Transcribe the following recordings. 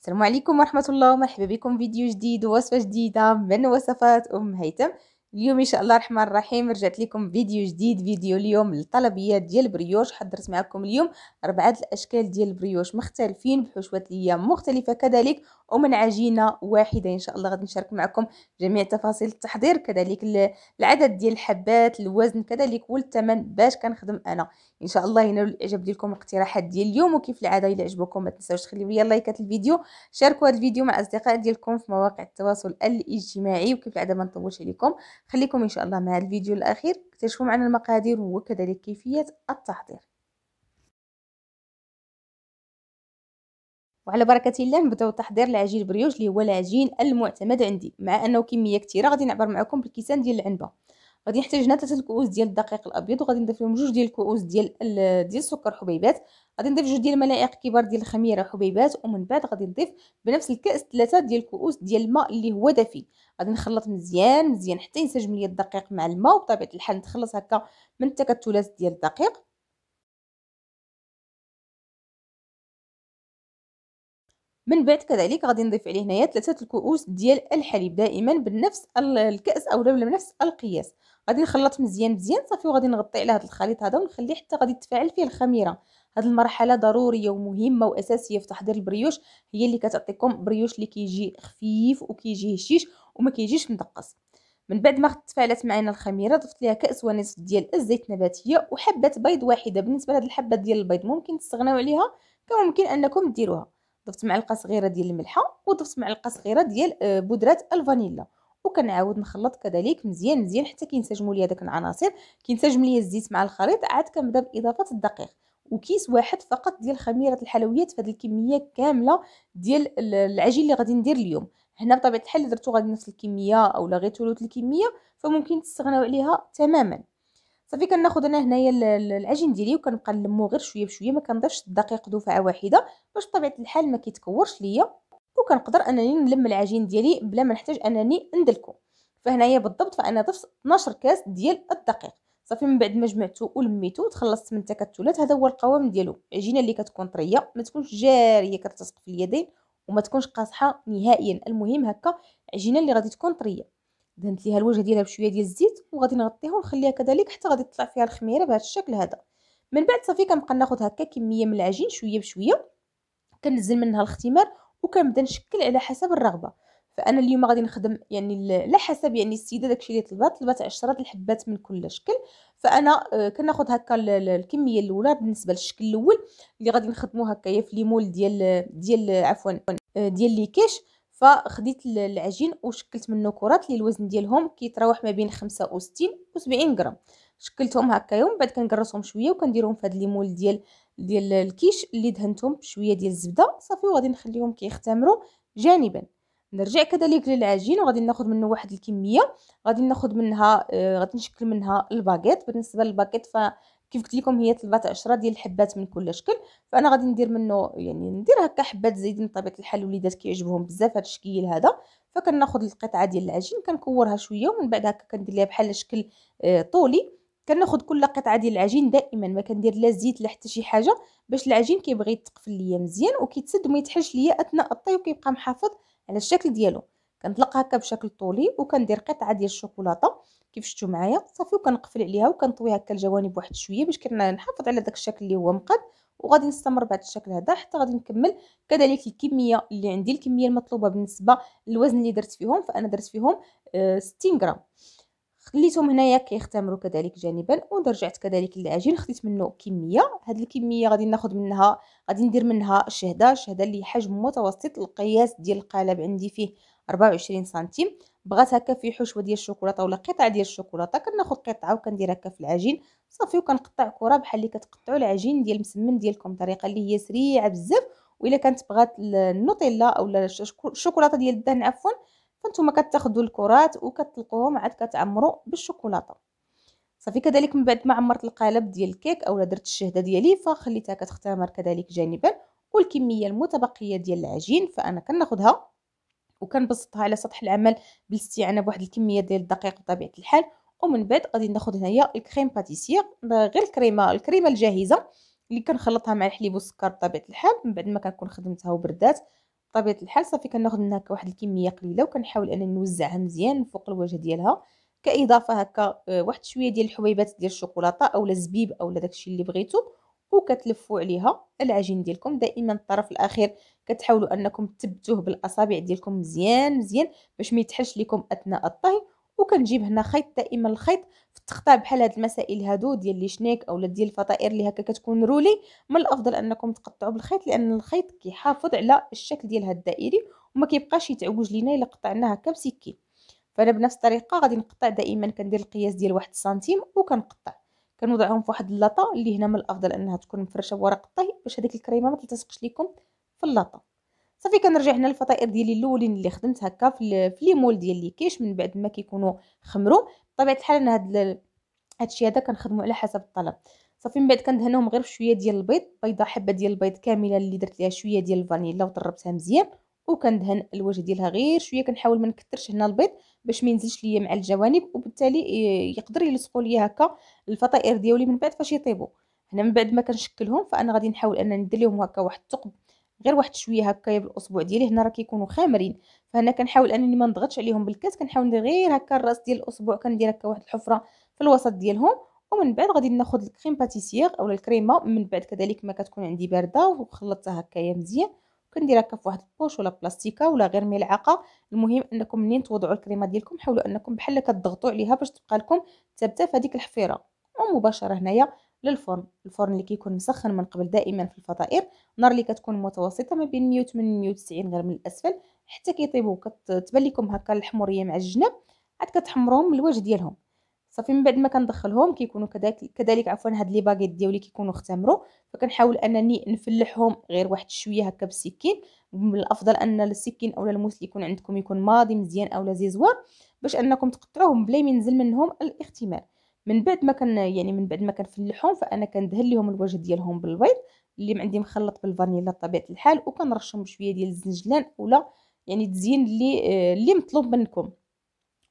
السلام عليكم ورحمة الله ومرحبا بكم فيديو جديد ووصفة جديدة من وصفات أم هيثم اليوم ان شاء الله الرحمن الرحيم رجعت لكم فيديو جديد فيديو اليوم للطلبيات ديال بريوش حضرت معكم اليوم اربعه الاشكال ديال البريوش مختلفين بحشوات الايام مختلفه كذلك ومن عجينه واحده ان شاء الله غادي نشارك معكم جميع تفاصيل التحضير كذلك العدد ديال الحبات الوزن كذلك والثمن باش كنخدم انا ان شاء الله ينالوا الاعجاب ديالكم الاقتراحات ديال اليوم وكيف العاده الى عجبكم ما تنساوش تخليو ليا لايكات الفيديو شاركوا هذا الفيديو مع الاصدقاء ديالكم في مواقع التواصل الاجتماعي وكيف العاده ما نطولش عليكم خليكم إن شاء الله مع الفيديو الأخير اكتشفوا معنا المقادير وكذلك كيفية التحضير وعلى بركة الله نبداو تحضير العجين بريوش اللي هو العجين المعتمد عندي مع انه كمية كثيرة غادي نعبر معكم بالكيسان ديال العنبة غادي نحتاج هنا ثلاثه الكؤوس ديال الدقيق الابيض وغادي نضيف لهم جوج ديال الكؤوس ديال ديال السكر حبيبات غادي نضيف جوج ديال الملاعق كبار ديال الخميره حبيبات ومن بعد غادي نضيف بنفس الكاس ثلاثه ديال الكؤوس ديال الماء اللي هو دافي غادي نخلط مزيان مزيان حتى ينسجم ليا الدقيق مع الماء وبطبيعه الحال نتخلص هكا من التكتلات ديال الدقيق من بعد كذلك غادي نضيف عليه هنايا ثلاثه الكؤوس ديال الحليب دائما بنفس الكاس اولا بنفس القياس غادي نخلط مزيان مزيان صافي وغادي نغطي على هذا الخليط هذا ونخليه حتى غادي تفاعل فيه الخميره هاد المرحله ضروريه ومهمه واساسيه في تحضير البريوش هي اللي كتعطيكم بريوش اللي كيجي خفيف وكيجي هشيش وما كيجيش مدقص من بعد ما تفاعلت معنا الخميره ضفت ليها كاس ونصف ديال الزيت النباتيه وحبه بيض واحده بالنسبه لهاد الحبه ديال البيض ممكن تستغناو عليها كممكن انكم ديروها ضفت معلقه صغيره ديال الملحه وضفت معلقه صغيره ديال آه، بودره الفانيلا وكنعاود نخلط كذلك مزيان مزيان حتى كينسجموا لي هذوك العناصر كينسجم لي الزيت مع الخليط عاد كنبدا باضافه الدقيق وكيس واحد فقط ديال خميره الحلويات فهاد الكميه كامله ديال العجين اللي غادي ندير اليوم هنا بطبيعه الحال درتو غادي نفس الكميه اولا غير ثلث الكميه فممكن تستغناو عليها تماما صافي كناخذ انا هنايا العجين ديالي وكنبقى نلمو غير شويه بشويه ما كنضيفش الدقيق دفعه واحده باش بطبيعه الحال ما كيتكورش ليا وكنقدر انني نلم العجين ديالي بلا ما نحتاج انني ندلكو فهنايا بالضبط فانا ضفت 12 كاس ديال الدقيق صافي من بعد ما جمعته ولميته وتخلصت من التكتلات هذا هو القوام ديالو العجينه اللي كتكون طريه ما تكونش جاريه كتلصق في اليدين وما تكونش قاصحه نهائيا المهم هكا عجينه اللي غادي تكون طريه دهنت ليها الوجه ديالها بشويه ديال الزيت وغادي نغطيها ونخليها كذلك حتى غادي تطلع فيها الخميره بهذا الشكل هذا من بعد صافي كنبقى ناخذ هكا كميه من العجين شويه بشويه كنزل منها الاختمار وكنبدا نشكل على حسب الرغبه فانا اليوم غادي نخدم يعني على حسب يعني السيده داكشي اللي طلبات طلبات 10 الحبات من كل شكل فانا آه، كناخذ هكا الكميه الاولى بالنسبه للشكل الاول اللي غادي نخدمو هكايا في ليمول ديال ديال عفوا آه، ديال ليكيش فخديت العجين وشكلت منه كرات اللي الوزن ديالهم كيتراوح ما بين 65 و 70 غرام شكلتهم هكايا ومن بعد كنقرصهم شويه وكنديرهم في لي مول ديال ديال الكيش اللي دهنتهم بشويه ديال الزبده صافي وغادي نخليهم كيختمروا جانبا نرجع كذلك للعجين وغادي ناخذ منه واحد الكميه غادي ناخذ منها آه غادي نشكل منها الباكيت بالنسبه للباكيت ف كيف قلت لكم هي طلبات عشرة ديال الحبات من كل شكل فانا غادي ندير منه يعني ندير هكا حبات زايدين بطبيعه الحال الوليدات كيعجبهم بزاف هذا الشكل هذا فكناخذ القطعه ديال العجين كنكورها شويه ومن بعد هكا كندير ليها بحال شكل آه، طولي كناخذ كل قطعه ديال العجين دائما ما كندير لا زيت لا حتى شي حاجه باش العجين كيبغي يتقفل ليا مزيان وكيتسد وما يتحلش ليا اثناء الطي وكيبقى محافظ على الشكل ديالو كنطلق هكا بشكل طولي وكندير قطعه ديال الشوكولاته كيف شفتوا معايا صافي وكنقفل عليها وكنطوي هكا الجوانب واحد شويه باش كنحافظ على داك الشكل اللي هو مقاد وغادي نستمر بهذا الشكل هذا حتى غادي نكمل كذلك الكميه اللي عندي الكميه المطلوبه بالنسبه للوزن اللي درت فيهم فانا درت فيهم 60 آه، غرام خليتهم هنايا كيختمروا كذلك جانبا ورجعت كذلك للعجين خديت منه كميه هذه الكميه غادي ناخذ منها غادي ندير منها شهده شهده اللي حجم متوسط القياس ديال القالب عندي فيه 24 سنتيم بغات هكا في حشوه ديال الشوكولاته ولا قطع ديال الشوكولاته كناخذ قطعه وكندير هكا في العجين صافي وكنقطع كره بحال اللي كتقطعوا العجين ديال المسمن ديالكم طريقه اللي هي سريعه بزاف والا كانت بغات النوتيلا اولا الشوكولاته ديال الدهن عفوا فانتوما كتاخذوا الكرات وكتطلقوهم عاد كتعمروا بالشوكولاته صافي كذلك من بعد ما عمرت القالب ديال الكيك اولا درت الشهده ديالي فخليتها كتختمر كذلك جانبا والكميه المتبقيه ديال العجين فانا كناخذها وكنبسطها على سطح العمل بالاستعانه بواحد الكميه ديال الدقيق بطبيعه الحال ومن بعد غادي ناخذ هنايا الكريم باتيسير غير الكريمه الكريمه الجاهزه اللي كنخلطها مع الحليب والسكر بطبيعه الحال من بعد ما كنكون خدمتها وبردات بطبيعه الحال صافي كناخذ منها واحد الكميه قليله وكنحاول انني نوزعها مزيان فوق الوجه ديالها كاضافه هكا آه، واحد شويه ديال الحبيبات ديال الشوكولاته اولا زبيب اولا داكشي اللي بغيتو وكتلفوا عليها العجين ديالكم دائما الطرف الاخير كتحاولوا انكم تبتوه بالاصابع ديالكم مزيان مزيان باش ما يتحلش لكم اثناء الطهي وكنجيب هنا خيط دائما الخيط في التخطه بحال هاد المسائل هادو ديال لي شنيك اولا ديال الفطائر اللي هكا كتكون رولي من الافضل انكم تقطعوا بالخيط لان الخيط كيحافظ على الشكل ديال هاد الدائري وما كيبقاش يتعوج لينا الا قطعناه هكا بسكين فانا بنفس الطريقه غادي نقطع دائما كندير القياس ديال واحد سنتيم وكنقطع كنوضعهم في واحد اللاطه اللي هنا من الافضل انها تكون مفرشه بورق الطهي باش هذيك الكريمه ما تلتصقش لكم في اللاطه صافي كنرجع هنا للفطائر ديالي الاولين اللي خدمت هكا في ليمول ديال لي كيش من بعد ما كيكونوا خمروا بطبيعه الحال انا هاد هادشي هذا كنخدمو على حسب الطلب صافي من بعد كندهنهم غير بشويه ديال البيض بيضه حبه ديال البيض كامله اللي درت ليها شويه ديال الفانيلا وطربتها مزيان وكندهن الوجه ديالها غير شويه كنحاول ما نكثرش هنا البيض باش ما ينزلش ليا مع الجوانب وبالتالي يقدر يلصقوا ليا هكا الفطائر ديالي من بعد فاش يطيبوا هنا من بعد ما كنشكلهم فانا غادي نحاول انني ندير لهم هكا واحد الثقب غير واحد شويه هكا بالاصبع ديالي هنا راه كيكونوا خامرين فهنا كنحاول انني ما نضغطش عليهم بالكاس كنحاول ندير غير هكا الراس ديال الاصبع كندير هكا واحد الحفره في الوسط ديالهم ومن بعد غادي ناخذ الكريم باتيسيير اولا الكريمه من بعد كذلك ما كتكون عندي بارده وخلطتها هكايا مزيان كنديرها كف واحد البوش ولا بلاستيكه ولا غير ملعقه المهم انكم منين توضعوا الكريمه ديالكم حاولوا انكم بحال كتضغطوا عليها باش تبقى لكم ثابته في هذيك الحفيره ومباشره هنايا للفرن الفرن اللي كيكون مسخن من قبل دائما في الفطائر نار اللي كتكون متوسطه ما بين 180 190 غير من الاسفل حتى كيطيبوا كتبان لكم هكا الحموريه مع الجناب عاد كتحمروهم الوجه ديالهم صافي من بعد ما كندخلهم كيكونوا كذلك كذلك عفوا هاد لي باغيت ديالي كيكونوا اختمروا فكنحاول انني نفلحهم غير واحد شويه هكا بالسكين من الافضل ان السكين اولا الموس اللي يكون عندكم يكون ماضي مزيان اولا زيزوار باش انكم تقطعوهم بلا ما ينزل منهم الاختمار من بعد ما كان يعني من بعد ما كنفلحهم فانا كندهن لهم الوجه ديالهم بالبيض اللي عندي مخلط بالفانيلا بطبيعه الحال وكنرشهم بشويه ديال الزنجلان اولا يعني التزيين اللي اللي مطلوب منكم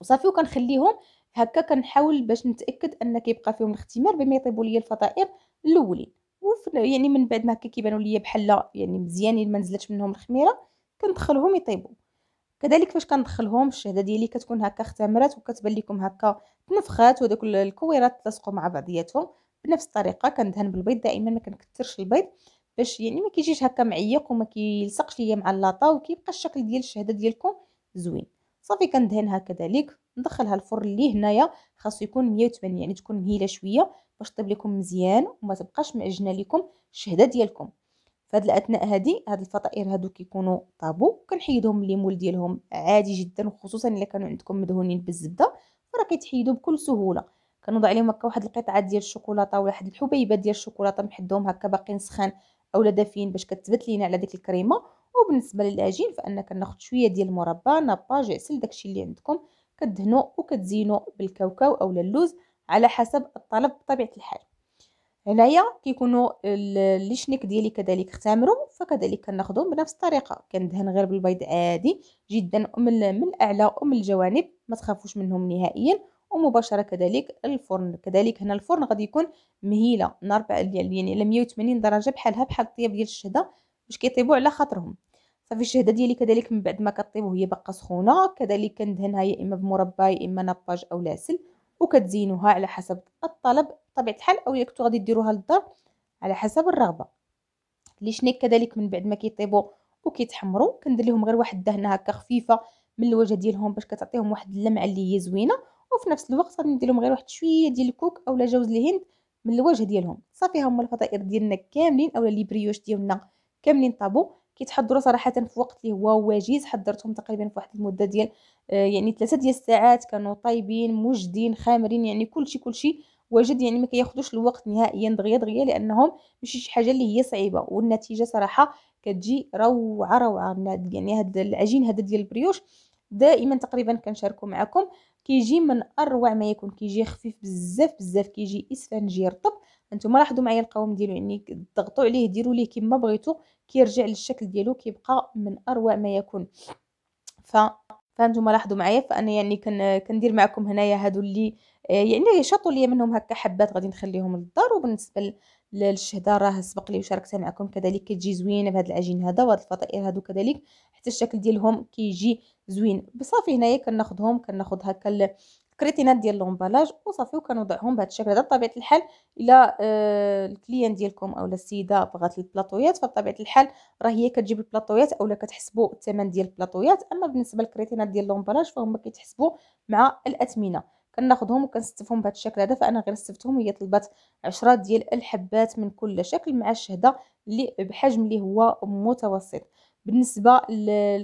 وصافي وكنخليهم هكا كنحاول باش نتاكد ان كيبقى فيهم الاختمار بما يطيبوا ليا الفطائر الاولين يعني من بعد ما هكا كيبانوا ليا بحال يعني مزيانين ما نزلتش منهم الخميره كندخلهم يطيبوا كذلك فاش كندخلهم الشهده ديالي كتكون هكا اختمرات وكتبان لكم هكا تنفخات وهذوك الكويرات تلاصقوا مع بعضياتهم بنفس الطريقه كندهن بالبيض دائما ما كنكثرش البيض باش يعني ما كيجيش هكا معيق وما كيلصقش ليا مع اللاطه وكيبقى الشكل ديال الشهده ديالكم زوين صافي كندهنها كذلك ندخلها الفرن اللي هنايا خاصو يكون 180 يعني تكون مهيله شويه باش طيب لكم مزيان وما تبقاش معجنه لكم الشهده ديالكم فهاد الاثناء هادي هاد الفطائر هادو كيكونوا طابو كنحيدهم لي مول ديالهم عادي جدا وخصوصا الا كانوا عندكم مدهونين بالزبده فراه كيتحيدوا بكل سهوله كنوضع عليهم هكا واحد القطعه ديال الشوكولاته ولا واحد الحبيبات ديال الشوكولاته نحدهم هكا باقيين سخان اولا دافين باش كتثبت لينا على ديك الكريمه وبالنسبه للعجين فانا كناخذ شويه ديال المربى ناباج عسل داكشي اللي عندكم كدهنو وكتزينو بالكاوكاو اولا اللوز على حسب الطلب بطبيعه الحال هنايا كيكونوا الشنيك ديالي كذلك اختمروا فكذلك كناخذهم بنفس الطريقه كندهن غير بالبيض عادي جدا من من الاعلى ومن الجوانب ما تخافوش منهم نهائيا ومباشره كذلك الفرن كذلك هنا الفرن غادي يكون مهيله نار يعني على 180 درجه بحالها بحال الطياب ديال الشهده باش كيطيبوا على خاطرهم صافي الشهده ديالي كذلك من بعد ما كطيب وهي باقا سخونه كذلك كندهنها يا اما بمربى يا اما نباج او العسل وكتزينوها على حسب الطلب بطبيعه الحال او كنتو غادي ديروها للدار على حسب الرغبه لي شنيك كذلك من بعد ما كيطيبوا وكيتحمروا كندير لهم غير واحد الدهنه هكا خفيفه من الوجه ديالهم باش كتعطيهم واحد اللمعه اللي هي زوينه وفي نفس الوقت غادي ندير لهم غير واحد شويه ديال الكوك اولا جوز الهند من الوجه ديالهم صافي هما الفطائر ديالنا كاملين اولا لي بريوش ديالنا كاملين طابو كيتحضروا صراحه في وقت اللي هو وجيز حضرتهم تقريبا في واحد المده ديال آه، يعني ثلاثه ديال الساعات كانوا طايبين مجدين خامرين يعني كلشي كلشي واجد يعني ما كياخذوش الوقت نهائيا دغيا دغيا لانهم ماشي شي حاجه اللي هي صعيبه والنتيجه صراحه كتجي روعه روعه يعني هاد العجين هذا ديال البريوش دائما تقريبا كنشاركو معكم كيجي من اروع ما يكون كيجي خفيف بزاف بزاف كيجي اسفنجي رطب انتم لاحظوا معايا القوام ديالو يعني ضغطوا عليه ديروا ليه كما بغيتو كيرجع للشكل ديالو كيبقى من اروع ما يكون ف فانتم لاحظوا معايا فانا يعني كن كندير معكم هنايا هادو اللي آه، يعني شاطوا ليا منهم هكا حبات غادي نخليهم للدار وبالنسبه للشهده راه سبق لي وشاركتها معكم كذلك كتجي زوينه بهذا العجين هذا وهاد الفطائر هادو كذلك حتى الشكل ديالهم كيجي زوين بصافي هنايا كناخذهم كناخذ هكا كريتينات ديال لومبالاج وصافي وكنوضعهم بهذا الشكل هذا بطبيعه الحال الا آه الكليان ديالكم اولا السيده بغات البلاطويات فبطبيعه الحال راه هي كتجيب البلاطويات اولا كتحسبوا الثمن ديال البلاطويات اما بالنسبه للكريتينات ديال لومبالاج فهم كيتحسبوا مع الاثمنه كناخذهم وكنستفهم بهذا الشكل هذا فانا غير استفتهم هي طلبات 10 ديال الحبات من كل شكل مع الشهده اللي بحجم اللي هو متوسط بالنسبه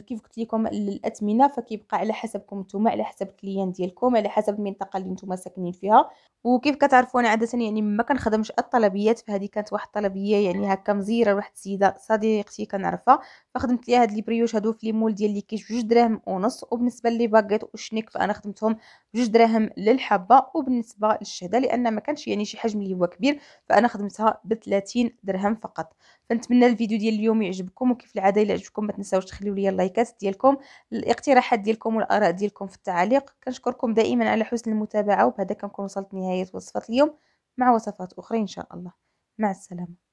كيف قلت لكم الاثمنه فكيبقى على حسبكم نتوما على حسب الكليان ديالكم على حسب المنطقه اللي نتوما ساكنين فيها وكيف كتعرفوا انا عاده يعني ما كنخدمش الطلبيات فهذه كانت واحد الطلبيه يعني هكا مزيره لواحد السيده صديقتي كنعرفها فخدمت ليها هاد لي بريوش هادو في لي مول ديال لي كيش بجوج دراهم ونص وبالنسبه لي باكيت وشنيك فانا خدمتهم بجوج دراهم للحبه وبالنسبه للشهده لان ما كانش يعني شي حجم اللي هو كبير فانا خدمتها ب 30 درهم فقط فنتمنى الفيديو ديال اليوم يعجبكم وكيف العاده الا عجبكم ما تنساوش تخليو لي اللايكات ديالكم الاقتراحات ديالكم والاراء ديالكم في التعليق كنشكركم دائما على حسن المتابعه وبهذا كنكون وصلت نهايه وصفات اليوم مع وصفات اخرى ان شاء الله مع السلامه